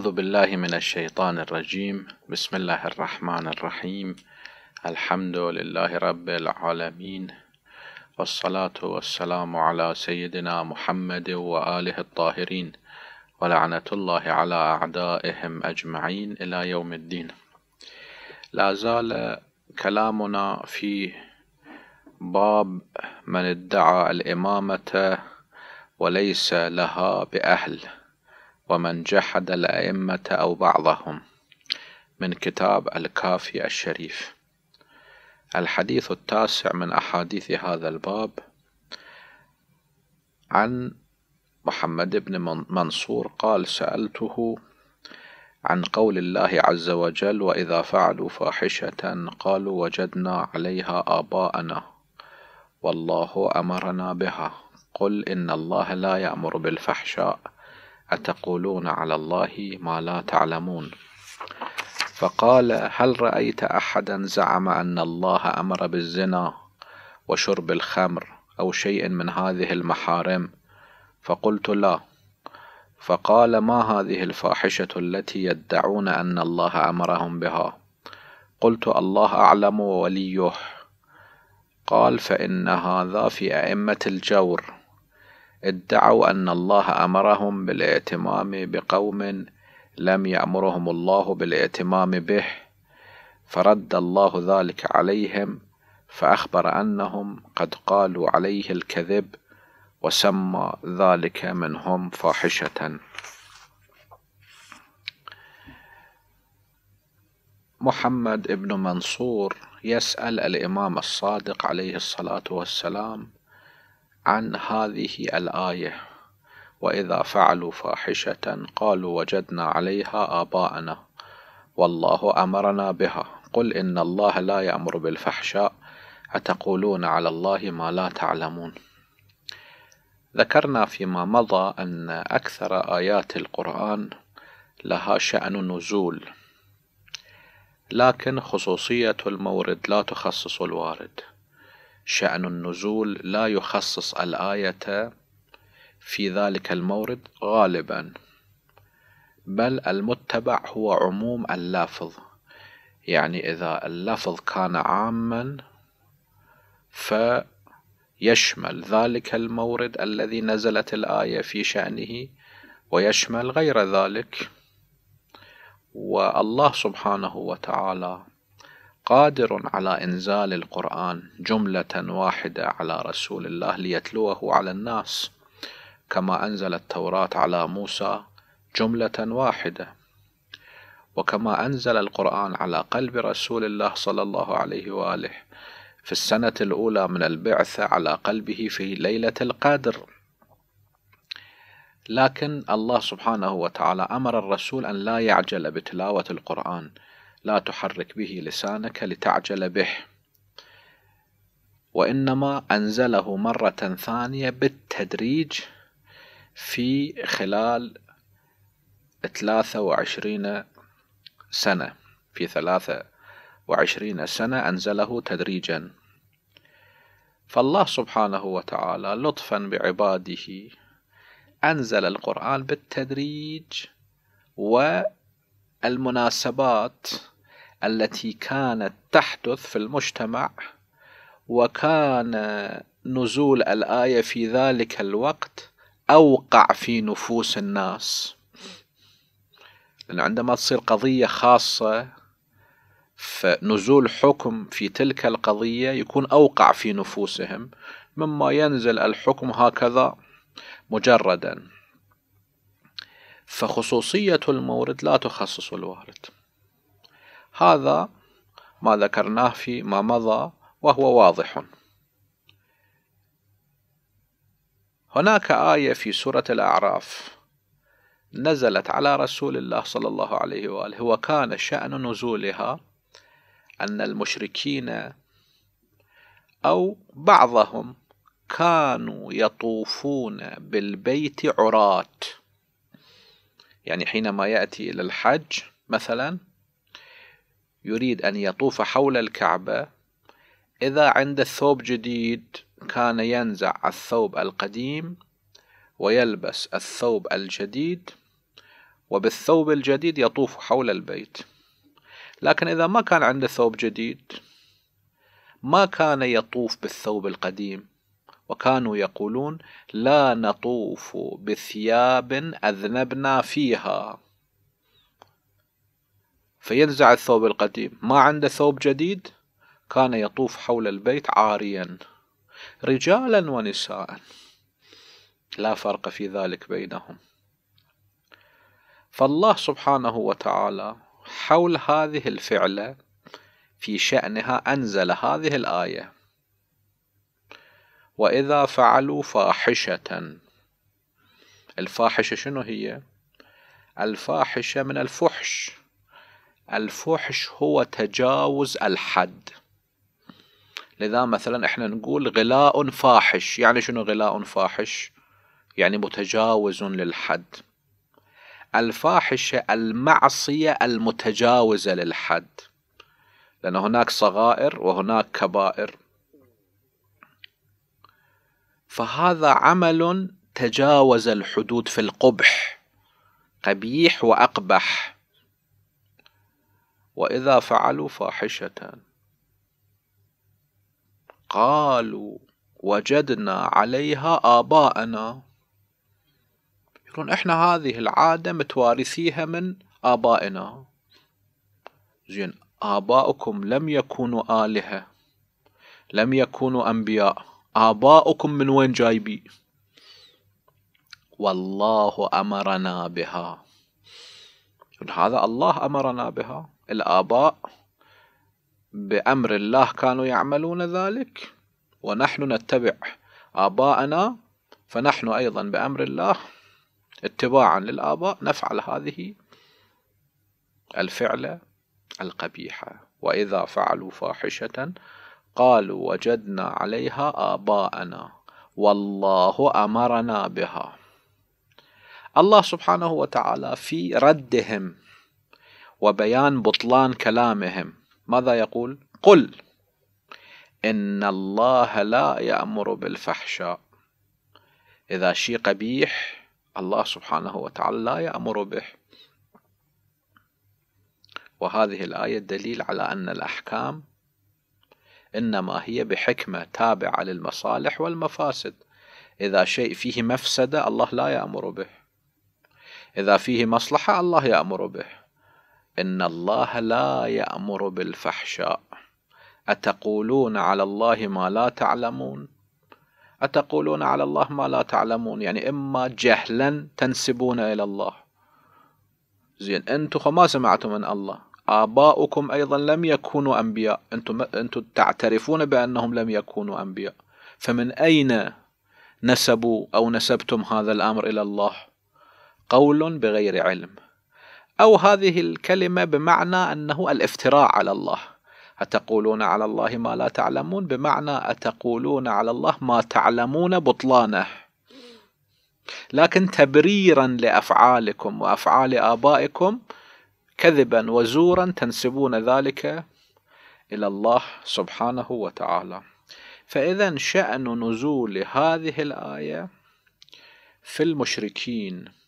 أعوذ بالله من الشيطان الرجيم بسم الله الرحمن الرحيم الحمد لله رب العالمين والصلاة والسلام على سيدنا محمد وآله الطاهرين ولعنة الله على أعدائهم أجمعين إلى يوم الدين لا زال كلامنا في باب من ادعى الإمامة وليس لها بأهل ومن جحد الأئمة أو بعضهم من كتاب الكافي الشريف الحديث التاسع من أحاديث هذا الباب عن محمد بن منصور قال سألته عن قول الله عز وجل وإذا فعلوا فاحشة قالوا وجدنا عليها آباءنا والله أمرنا بها قل إن الله لا يأمر بالفحشاء أتقولون على الله ما لا تعلمون فقال هل رأيت أحدا زعم أن الله أمر بالزنا وشرب الخمر أو شيء من هذه المحارم فقلت لا فقال ما هذه الفاحشة التي يدعون أن الله أمرهم بها قلت الله أعلم ووليه قال فإن هذا في أئمة الجور ادعوا أن الله أمرهم بالائتمام بقوم لم يأمرهم الله بالائتمام به فرد الله ذلك عليهم فأخبر أنهم قد قالوا عليه الكذب وسمى ذلك منهم فاحشة محمد بن منصور يسأل الإمام الصادق عليه الصلاة والسلام عن هذه الآية وإذا فعلوا فاحشة قالوا وجدنا عليها آباءنا والله أمرنا بها قل إن الله لا يأمر بالفحشاء أتقولون على الله ما لا تعلمون ذكرنا فيما مضى أن أكثر آيات القرآن لها شأن نزول لكن خصوصية المورد لا تخصص الوارد شأن النزول لا يخصص الآية في ذلك المورد غالبا بل المتبع هو عموم اللفظ يعني إذا اللفظ كان عاما فيشمل ذلك المورد الذي نزلت الآية في شأنه ويشمل غير ذلك والله سبحانه وتعالى قادر على إنزال القرآن جملة واحدة على رسول الله ليتلوه على الناس كما أنزل التوراة على موسى جملة واحدة وكما أنزل القرآن على قلب رسول الله صلى الله عليه وآله في السنة الأولى من البعثة على قلبه في ليلة القدر لكن الله سبحانه وتعالى أمر الرسول أن لا يعجل بتلاوة القرآن لا تحرك به لسانك لتعجل به وإنما أنزله مرة ثانية بالتدريج في خلال 23 سنة في 23 سنة أنزله تدريجا فالله سبحانه وتعالى لطفا بعباده أنزل القرآن بالتدريج والمناسبات التي كانت تحدث في المجتمع وكان نزول الآية في ذلك الوقت أوقع في نفوس الناس لأن عندما تصير قضية خاصة فنزول حكم في تلك القضية يكون أوقع في نفوسهم مما ينزل الحكم هكذا مجردا فخصوصية المورد لا تخصص الوارد هذا ما ذكرناه فيما مضى وهو واضح هناك آية في سورة الأعراف نزلت على رسول الله صلى الله عليه وآله وكان شأن نزولها أن المشركين أو بعضهم كانوا يطوفون بالبيت عراة يعني حينما يأتي إلى الحج مثلا يريد أن يطوف حول الكعبة إذا عند ثوب جديد كان ينزع الثوب القديم ويلبس الثوب الجديد وبالثوب الجديد يطوف حول البيت لكن إذا ما كان عنده ثوب جديد ما كان يطوف بالثوب القديم وكانوا يقولون لا نطوف بثياب أذنبنا فيها فينزع الثوب القديم ما عنده ثوب جديد كان يطوف حول البيت عاريا رجالا ونساء لا فرق في ذلك بينهم فالله سبحانه وتعالى حول هذه الفعلة في شأنها أنزل هذه الآية وإذا فعلوا فاحشة الفاحشة شنو هي؟ الفاحشة من الفحش الفحش هو تجاوز الحد لذا مثلا احنا نقول غلاء فاحش يعني شنو غلاء فاحش يعني متجاوز للحد الفاحشة المعصية المتجاوزة للحد لأن هناك صغائر وهناك كبائر فهذا عمل تجاوز الحدود في القبح قبيح وأقبح وإذا فعلوا فاحشة قالوا وجدنا عليها آباءنا يقولون إحنا هذه العادة متوارثيها من آبائنا زين آباؤكم لم يكونوا آلهة لم يكونوا أنبياء آباؤكم من وين جايبي والله أمرنا بها هذا الله أمرنا بها الآباء بأمر الله كانوا يعملون ذلك ونحن نتبع آباءنا فنحن أيضا بأمر الله اتباعا للآباء نفعل هذه الفعلة القبيحة وإذا فعلوا فاحشة قالوا وجدنا عليها آباءنا والله أمرنا بها الله سبحانه وتعالى في ردهم وبيان بطلان كلامهم ماذا يقول قل ان الله لا يامر بالفحشاء اذا شيء قبيح الله سبحانه وتعالى لا يامر به وهذه الايه دليل على ان الاحكام انما هي بحكمه تابعه للمصالح والمفاسد اذا شيء فيه مفسده الله لا يامر به اذا فيه مصلحه الله يامر به إن الله لا يأمر بالفحشاء أتقولون على الله ما لا تعلمون أتقولون على الله ما لا تعلمون يعني إما جهلا تنسبون إلى الله زين أنتم ما سمعتم من الله آباؤكم أيضا لم يكونوا أنبياء أنتم, أنتم تعترفون بأنهم لم يكونوا أنبياء فمن أين نسبوا أو نسبتم هذا الأمر إلى الله قول بغير علم أو هذه الكلمة بمعنى أنه الافتراء على الله أتقولون على الله ما لا تعلمون بمعنى أتقولون على الله ما تعلمون بطلانه لكن تبريرا لأفعالكم وأفعال آبائكم كذبا وزورا تنسبون ذلك إلى الله سبحانه وتعالى فإذا شأن نزول هذه الآية في المشركين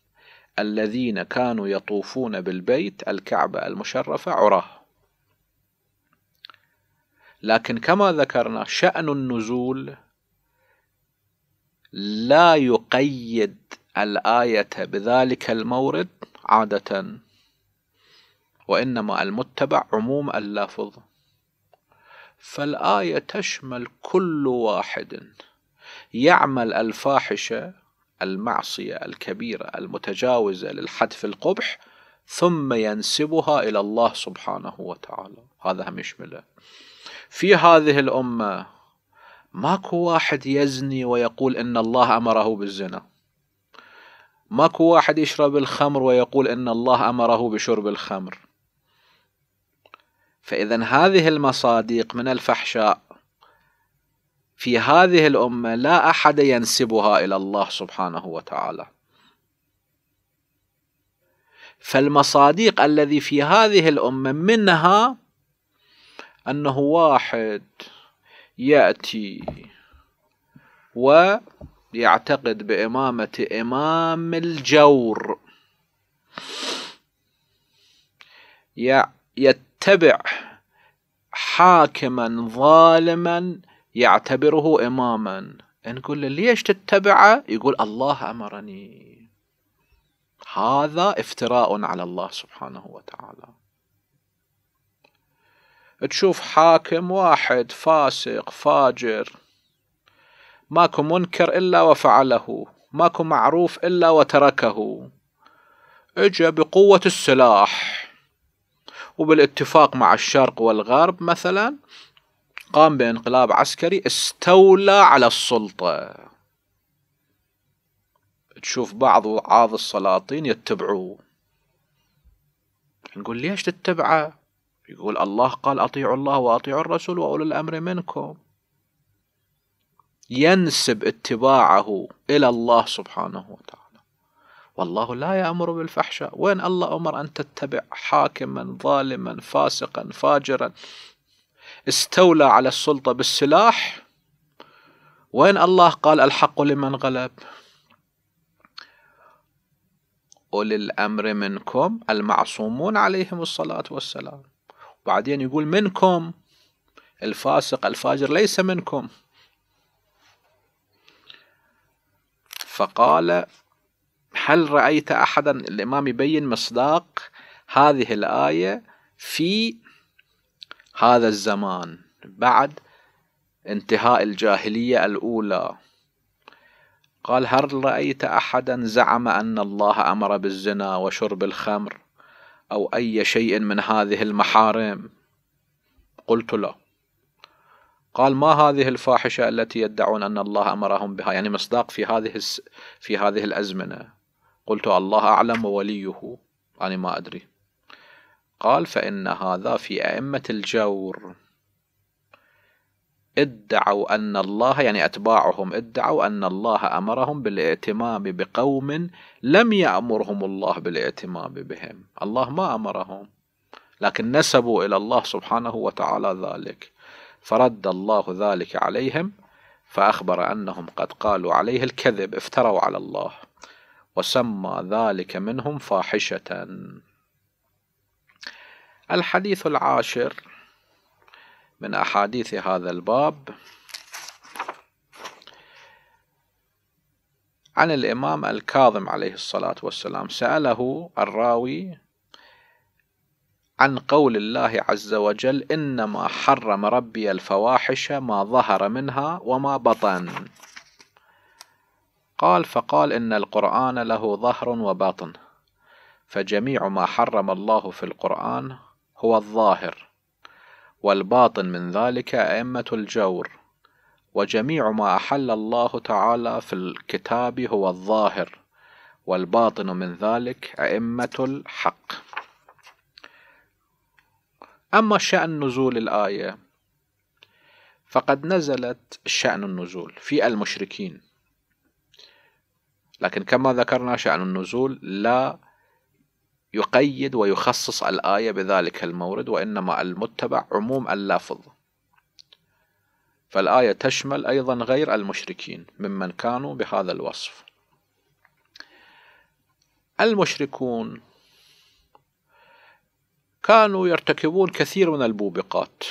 الذين كانوا يطوفون بالبيت الكعبة المشرفة عراه لكن كما ذكرنا شأن النزول لا يقيد الآية بذلك المورد عادة وإنما المتبع عموم اللافظ فالآية تشمل كل واحد يعمل الفاحشة المعصية الكبيرة المتجاوزة للحد في القبح ثم ينسبها إلى الله سبحانه وتعالى هذا هم يشمله في هذه الأمة ماكو واحد يزني ويقول إن الله أمره بالزنا ماكو واحد يشرب الخمر ويقول إن الله أمره بشرب الخمر فإذا هذه المصادق من الفحشاء في هذه الامه لا احد ينسبها الى الله سبحانه وتعالى فالمصادق الذي في هذه الامه منها انه واحد ياتي ويعتقد بامامه امام الجور يتبع حاكما ظالما يعتبره إماما نقول له ليش تتبعه يقول الله أمرني هذا افتراء على الله سبحانه وتعالى تشوف حاكم واحد فاسق فاجر ماكو منكر إلا وفعله ماكو معروف إلا وتركه اجى بقوة السلاح وبالاتفاق مع الشرق والغرب مثلا قام بانقلاب عسكري استولى على السلطة تشوف بعض وعاظ السلاطين يتبعوه نقول ليش تتبعه يقول الله قال أطيعوا الله وأطيعوا الرسول وأولي الأمر منكم ينسب اتباعه إلى الله سبحانه وتعالى والله لا يأمر بالفحشاء وين الله أمر أن تتبع حاكما ظالما فاسقا فاجرا استولى على السلطة بالسلاح وين الله قال الحق لمن غلب أولي الأمر منكم المعصومون عليهم الصلاة والسلام وبعدين يقول منكم الفاسق الفاجر ليس منكم فقال هل رأيت أحدا الإمام يبين مصداق هذه الآية في هذا الزمان بعد انتهاء الجاهلية الأولى قال هل رأيت أحدا زعم أن الله أمر بالزنا وشرب الخمر أو أي شيء من هذه المحارم قلت له قال ما هذه الفاحشة التي يدعون أن الله أمرهم بها يعني مصداق في هذه في هذه الأزمنة قلت الله أعلم ووليه أنا يعني ما أدري قال فإن هذا في أئمة الجور ادعوا أن الله يعني أتباعهم ادعوا أن الله أمرهم بالائتمام بقوم لم يأمرهم الله بالائتمام بهم الله ما أمرهم لكن نسبوا إلى الله سبحانه وتعالى ذلك فرد الله ذلك عليهم فأخبر أنهم قد قالوا عليه الكذب افتروا على الله وسمى ذلك منهم فاحشة الحديث العاشر من أحاديث هذا الباب عن الإمام الكاظم عليه الصلاة والسلام سأله الراوي عن قول الله عز وجل إنما حرم ربي الفواحش ما ظهر منها وما بطن قال فقال إن القرآن له ظهر وبطن فجميع ما حرم الله في القرآن هو الظاهر والباطن من ذلك أئمة الجور وجميع ما أحل الله تعالى في الكتاب هو الظاهر والباطن من ذلك أئمة الحق أما شأن نزول الآية فقد نزلت شأن النزول في المشركين لكن كما ذكرنا شأن النزول لا يقيد ويخصص الآية بذلك المورد وإنما المتبع عموم اللفظ فالآية تشمل أيضا غير المشركين ممن كانوا بهذا الوصف المشركون كانوا يرتكبون كثير من الموبقات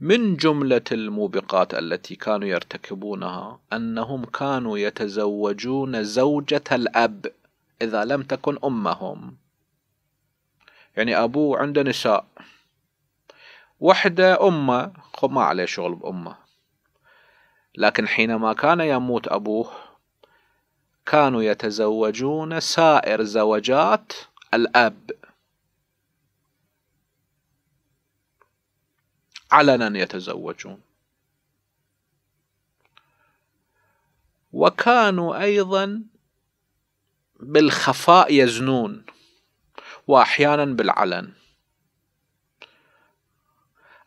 من جملة الموبقات التي كانوا يرتكبونها أنهم كانوا يتزوجون زوجة الأب إذا لم تكن أمهم يعني أبوه عنده نساء وحدة أمه خب ما عليه شغل بأمه لكن حينما كان يموت أبوه كانوا يتزوجون سائر زوجات الأب علنا يتزوجون وكانوا أيضا بالخفاء يزنون واحيانا بالعلن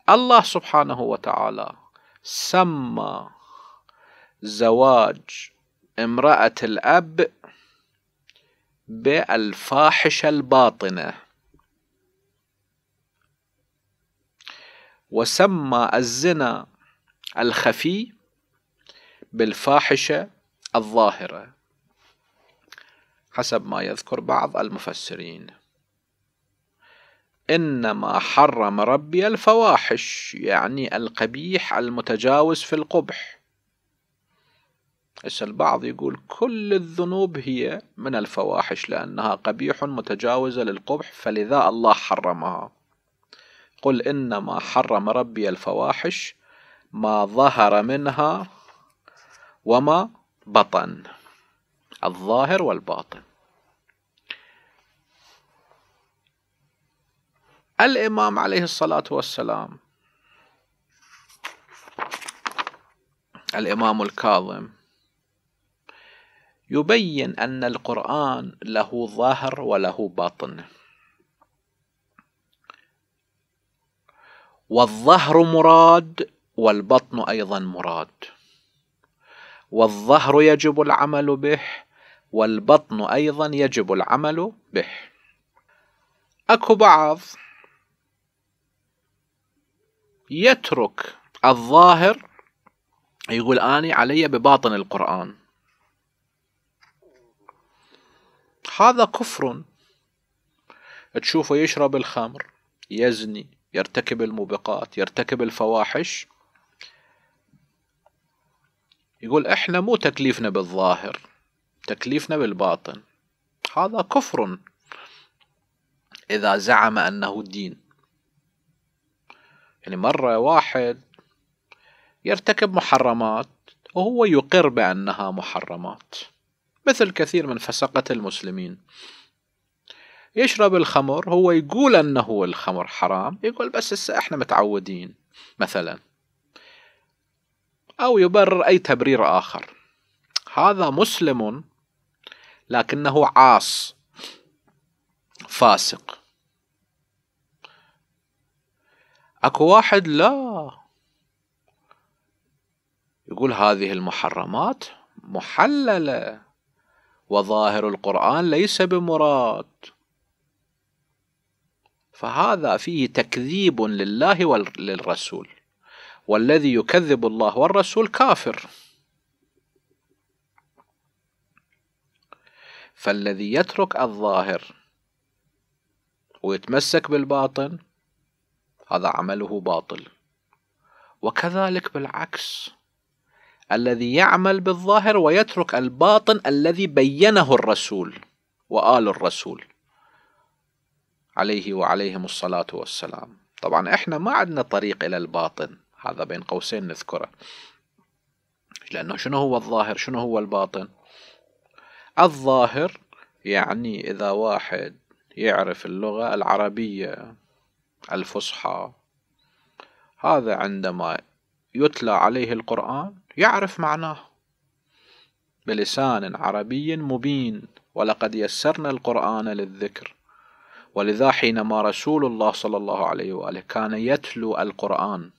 الله سبحانه وتعالى سمى زواج امرأة الأب بالفاحشة الباطنة وسمى الزنا الخفي بالفاحشة الظاهرة حسب ما يذكر بعض المفسرين إنما حرم ربي الفواحش يعني القبيح المتجاوز في القبح هسه البعض يقول كل الذنوب هي من الفواحش لأنها قبيح متجاوزة للقبح فلذا الله حرمها قل إنما حرم ربي الفواحش ما ظهر منها وما بطن الظاهر والباطن الإمام عليه الصلاة والسلام الإمام الكاظم يبين أن القرآن له ظاهر وله باطن والظهر مراد والبطن أيضا مراد والظهر يجب العمل به والبطن أيضا يجب العمل به أكو بعض يترك الظاهر يقول أني علي بباطن القرآن هذا كفر تشوفه يشرب الخمر يزني يرتكب الموبقات يرتكب الفواحش يقول احنا مو تكليفنا بالظاهر تكليفنا بالباطن هذا كفر اذا زعم انه دين يعني مرة واحد يرتكب محرمات وهو يقر بأنها محرمات مثل كثير من فسقة المسلمين يشرب الخمر هو يقول أنه الخمر حرام يقول بس هسه احنا متعودين مثلا أو يبرر أي تبرير آخر هذا مسلم لكنه عاص فاسق اكو واحد لا يقول هذه المحرمات محللة وظاهر القرآن ليس بمراد فهذا فيه تكذيب لله وللرسول والذي يكذب الله والرسول كافر فالذي يترك الظاهر ويتمسك بالباطن هذا عمله باطل وكذلك بالعكس الذي يعمل بالظاهر ويترك الباطن الذي بينه الرسول وآل الرسول عليه وعليهم الصلاة والسلام طبعا احنا ما عندنا طريق إلى الباطن هذا بين قوسين نذكره لأنه شنو هو الظاهر شنو هو الباطن الظاهر يعني إذا واحد يعرف اللغة العربية الفصحى هذا عندما يتلى عليه القرآن يعرف معناه بلسان عربي مبين ولقد يسرنا القرآن للذكر ولذا حينما رسول الله صلى الله عليه وآله كان يتلو القرآن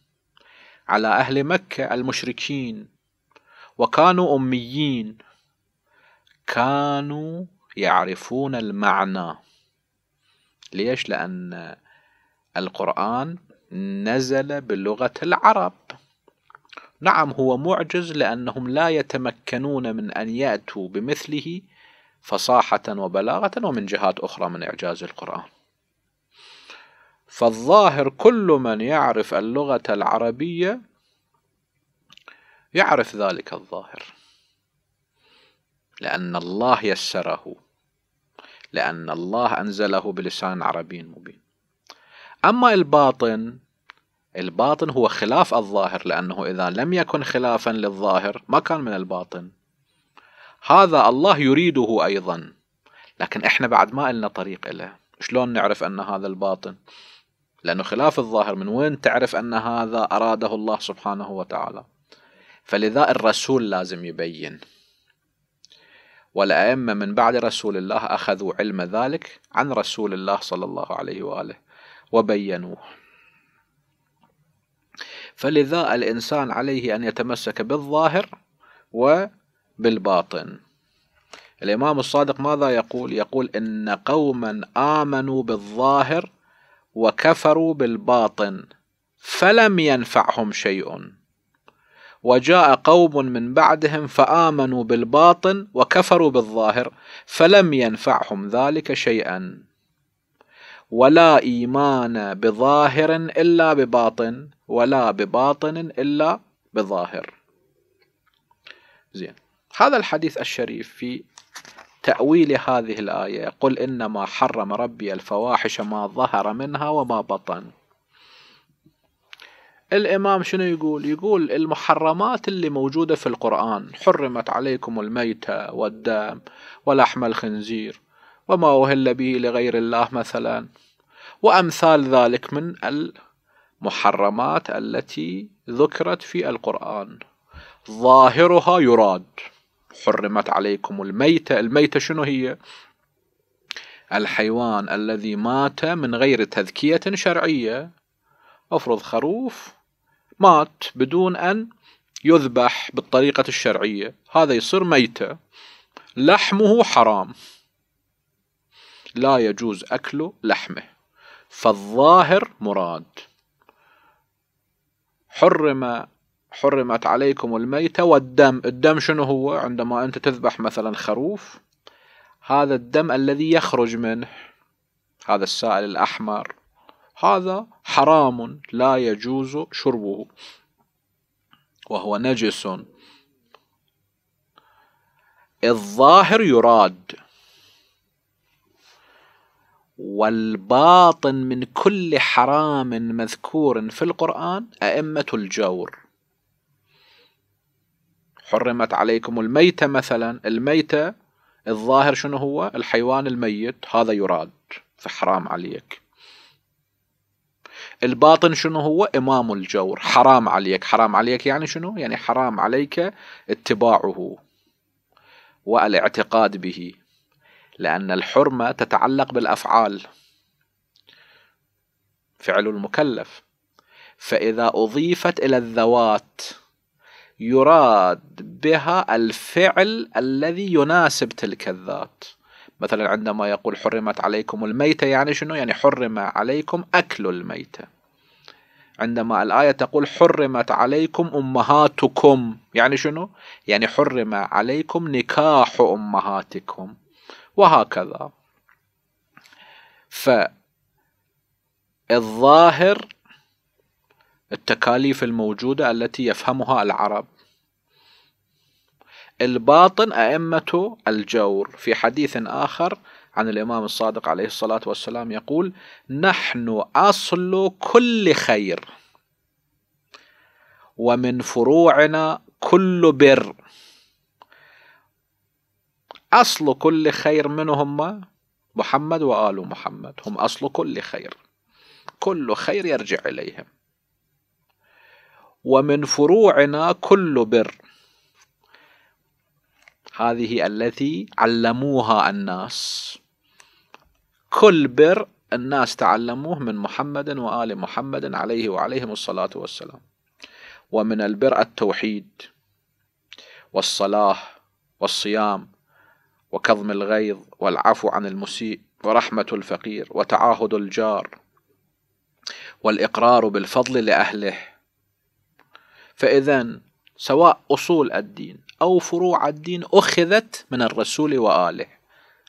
على أهل مكة المشركين وكانوا أميين كانوا يعرفون المعنى ليش؟ لأن القرآن نزل بلغة العرب نعم هو معجز لأنهم لا يتمكنون من أن يأتوا بمثله فصاحة وبلاغة ومن جهات أخرى من إعجاز القرآن فالظاهر كل من يعرف اللغة العربية يعرف ذلك الظاهر لأن الله يسره لأن الله أنزله بلسان عربي مبين أما الباطن الباطن هو خلاف الظاهر لأنه إذا لم يكن خلافا للظاهر ما كان من الباطن هذا الله يريده أيضا لكن إحنا بعد ما إلنا طريق له شلون نعرف أن هذا الباطن لأنه خلاف الظاهر من وين تعرف أن هذا أراده الله سبحانه وتعالى فلذا الرسول لازم يبين والأئمة من بعد رسول الله أخذوا علم ذلك عن رسول الله صلى الله عليه وآله وبينوه فلذا الإنسان عليه أن يتمسك بالظاهر وبالباطن الإمام الصادق ماذا يقول؟ يقول إن قوما آمنوا بالظاهر وكفروا بالباطن فلم ينفعهم شيء وجاء قوم من بعدهم فآمنوا بالباطن وكفروا بالظاهر فلم ينفعهم ذلك شيئا ولا إيمان بظاهر إلا بباطن ولا بباطن إلا بظاهر زين هذا الحديث الشريف في تأويل هذه الآية قل إنما حرم ربي الفواحش ما ظهر منها وما بطن الإمام شنو يقول يقول المحرمات اللي موجودة في القرآن حرمت عليكم الميتة والدم ولحم الخنزير وما أهل به لغير الله مثلا وأمثال ذلك من المحرمات التي ذكرت في القرآن ظاهرها يراد حرمت عليكم الميتة الميتة شنو هي الحيوان الذي مات من غير تذكية شرعية افرض خروف مات بدون أن يذبح بالطريقة الشرعية هذا يصير ميتة لحمه حرام لا يجوز أكل لحمه فالظاهر مراد حرم حرمت عليكم الميتة والدم الدم شنو هو عندما أنت تذبح مثلا خروف هذا الدم الذي يخرج منه هذا السائل الأحمر هذا حرام لا يجوز شربه وهو نجس الظاهر يراد والباطن من كل حرام مذكور في القرآن أئمة الجور حرمت عليكم الميتة مثلا الميتة الظاهر شنو هو الحيوان الميت هذا يراد فحرام عليك الباطن شنو هو إمام الجور حرام عليك حرام عليك يعني شنو يعني حرام عليك اتباعه والاعتقاد به لأن الحرمة تتعلق بالأفعال فعل المكلف فإذا أضيفت إلى الذوات يراد بها الفعل الذي يناسب تلك الذات مثلا عندما يقول حرمت عليكم الميتة يعني شنو يعني حرم عليكم أكل الميتة عندما الآية تقول حرمت عليكم أمهاتكم يعني شنو يعني حرم عليكم نكاح أمهاتكم وهكذا فالظاهر التكاليف الموجودة التي يفهمها العرب الباطن أئمة الجور في حديث آخر عن الإمام الصادق عليه الصلاة والسلام يقول نحن أصل كل خير ومن فروعنا كل بر أصل كل خير من هم محمد وآل محمد هم أصل كل خير كل خير يرجع إليهم ومن فروعنا كل بر هذه التي علموها الناس كل بر الناس تعلموه من محمد وآل محمد عليه وعليهم الصلاة والسلام ومن البر التوحيد والصلاة والصيام وكظم الغيظ والعفو عن المسيء ورحمة الفقير وتعاهد الجار والإقرار بالفضل لأهله فإذا سواء أصول الدين أو فروع الدين أخذت من الرسول وآله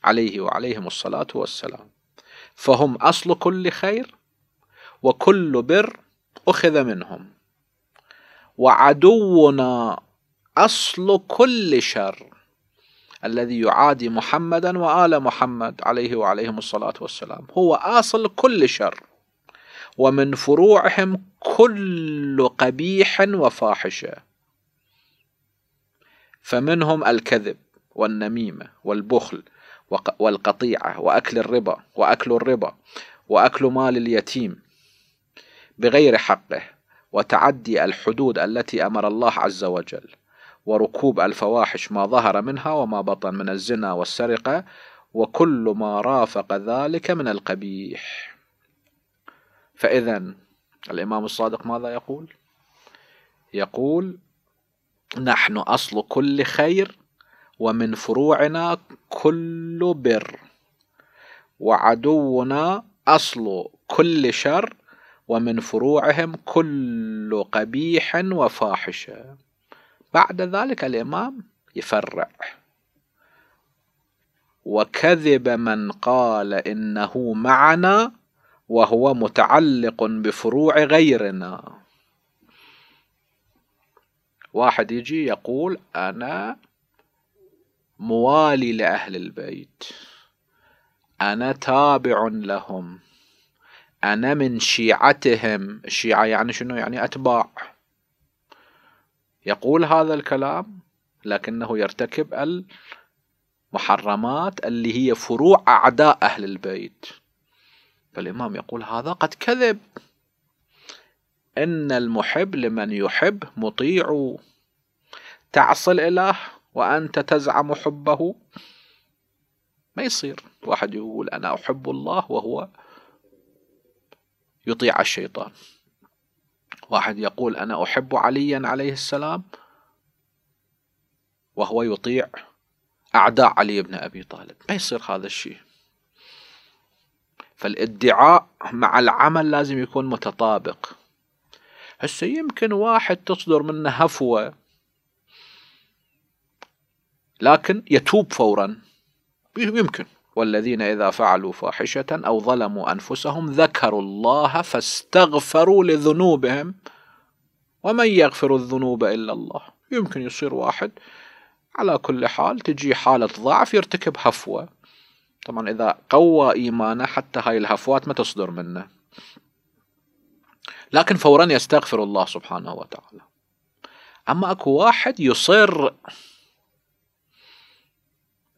عليه وعليهم الصلاة والسلام فهم أصل كل خير وكل بر أخذ منهم وعدونا أصل كل شر الذي يعادي محمدا وآل محمد عليه وعليهم الصلاة والسلام هو أصل كل شر ومن فروعهم كل قبيح وفاحشة فمنهم الكذب والنميمة والبخل والقطيعة وأكل الربا وأكل الربا وأكل مال اليتيم بغير حقه وتعدي الحدود التي أمر الله عز وجل وركوب الفواحش ما ظهر منها وما بطن من الزنا والسرقة وكل ما رافق ذلك من القبيح فإذا الإمام الصادق ماذا يقول؟ يقول نحن أصل كل خير ومن فروعنا كل بر وعدونا أصل كل شر ومن فروعهم كل قبيح وفاحشه بعد ذلك الإمام يفرع وكذب من قال إنه معنا وهو متعلق بفروع غيرنا واحد يجي يقول أنا موالي لأهل البيت أنا تابع لهم أنا من شيعتهم الشيعة يعني شنو يعني أتباع يقول هذا الكلام لكنه يرتكب المحرمات اللي هي فروع أعداء أهل البيت فالإمام يقول هذا قد كذب إن المحب لمن يحب مطيع تعصي الإله وأنت تزعم حبه ما يصير واحد يقول أنا أحب الله وهو يطيع الشيطان واحد يقول أنا أحب عليا عليه السلام وهو يطيع أعداء علي بن أبي طالب ما يصير هذا الشيء فالادعاء مع العمل لازم يكون متطابق هسه يمكن واحد تصدر منه هفوة لكن يتوب فورا يمكن والذين إذا فعلوا فاحشة أو ظلموا أنفسهم ذكروا الله فاستغفروا لذنوبهم ومن يغفر الذنوب إلا الله يمكن يصير واحد على كل حال تجي حالة ضعف يرتكب هفوة طبعا إذا قوى إيمانه حتى هاي الهفوات ما تصدر منه لكن فورا يستغفر الله سبحانه وتعالى أما أكو واحد يصر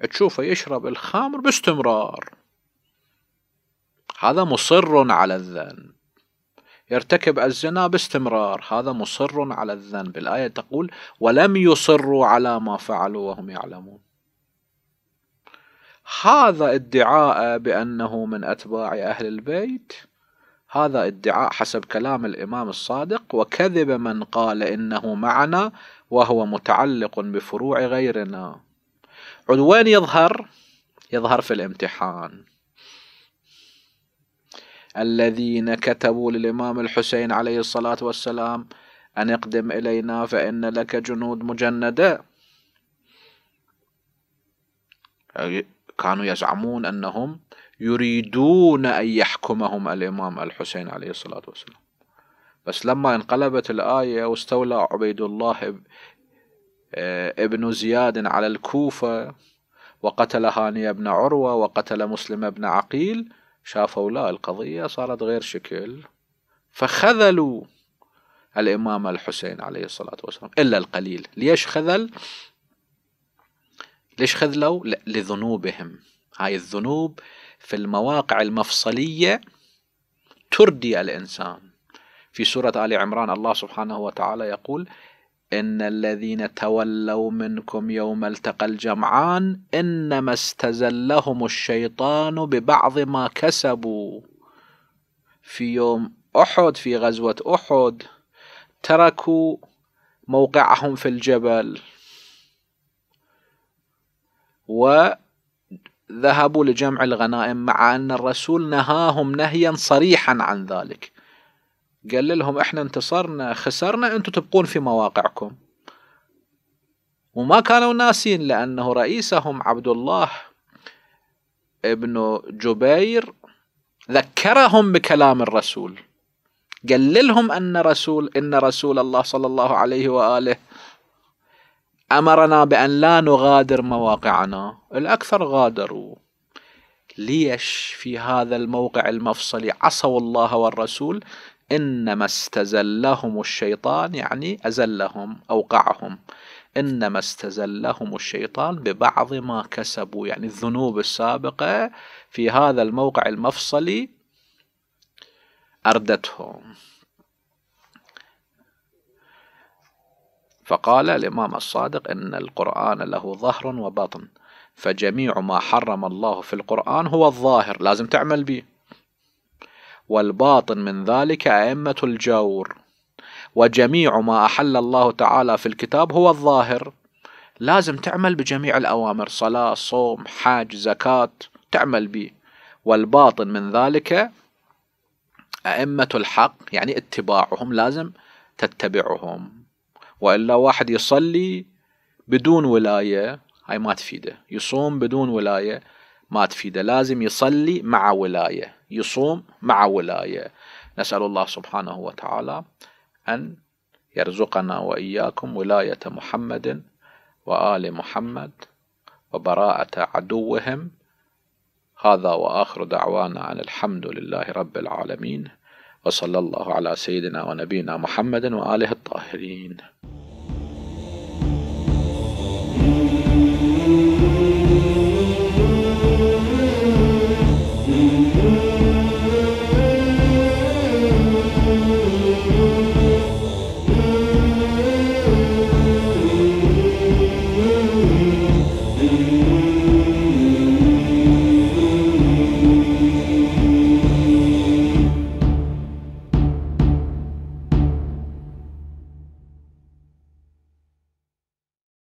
تشوفه يشرب الخمر باستمرار هذا مصر على الذنب يرتكب الزنا باستمرار هذا مصر على الذنب الآية تقول ولم يصروا على ما فعلوا وهم يعلمون هذا ادعاء بأنه من أتباع أهل البيت هذا ادعاء حسب كلام الإمام الصادق وكذب من قال إنه معنا وهو متعلق بفروع غيرنا عدوان يظهر يظهر في الامتحان الذين كتبوا للإمام الحسين عليه الصلاة والسلام أن اقدم إلينا فإن لك جنود مجندة كانوا يزعمون أنهم يريدون أن يحكمهم الإمام الحسين عليه الصلاة والسلام بس لما انقلبت الآية واستولى عبيد الله آه، ابن زياد على الكوفة وقتل هاني بن عروة وقتل مسلم بن عقيل شافوا لا القضية صارت غير شكل فخذلوا الإمام الحسين عليه الصلاة والسلام إلا القليل ليش خذل ليش خذلوا لذنوبهم هاي الذنوب في المواقع المفصلية تردي الإنسان في سورة آل عمران الله سبحانه وتعالى يقول إن الذين تولوا منكم يوم التقى الجمعان إنما استزلهم الشيطان ببعض ما كسبوا في يوم أحد في غزوة أحد تركوا موقعهم في الجبل وذهبوا لجمع الغنائم مع أن الرسول نهاهم نهيا صريحا عن ذلك قال لهم احنا انتصرنا خسرنا انتم تبقون في مواقعكم وما كانوا ناسين لانه رئيسهم عبد الله ابن جبير ذكرهم بكلام الرسول قال لهم ان رسول ان رسول الله صلى الله عليه واله امرنا بان لا نغادر مواقعنا الاكثر غادروا ليش في هذا الموقع المفصلي عصوا الله والرسول إنما استزلهم الشيطان يعني أزلهم أوقعهم إنما استزلهم الشيطان ببعض ما كسبوا يعني الذنوب السابقة في هذا الموقع المفصلي أردتهم فقال الإمام الصادق إن القرآن له ظهر وبطن فجميع ما حرم الله في القرآن هو الظاهر لازم تعمل به والباطن من ذلك أئمة الجور وجميع ما أحل الله تعالى في الكتاب هو الظاهر لازم تعمل بجميع الأوامر صلاة صوم حاج زكاة تعمل به والباطن من ذلك أئمة الحق يعني اتباعهم لازم تتبعهم وإلا واحد يصلي بدون ولاية هاي ما تفيده يصوم بدون ولاية ما تفيده لازم يصلي مع ولاية يصوم مع ولاية نسأل الله سبحانه وتعالى أن يرزقنا وإياكم ولاية محمد وآل محمد وبراءة عدوهم هذا وآخر دعوانا أن الحمد لله رب العالمين وصلى الله على سيدنا ونبينا محمد وآله الطاهرين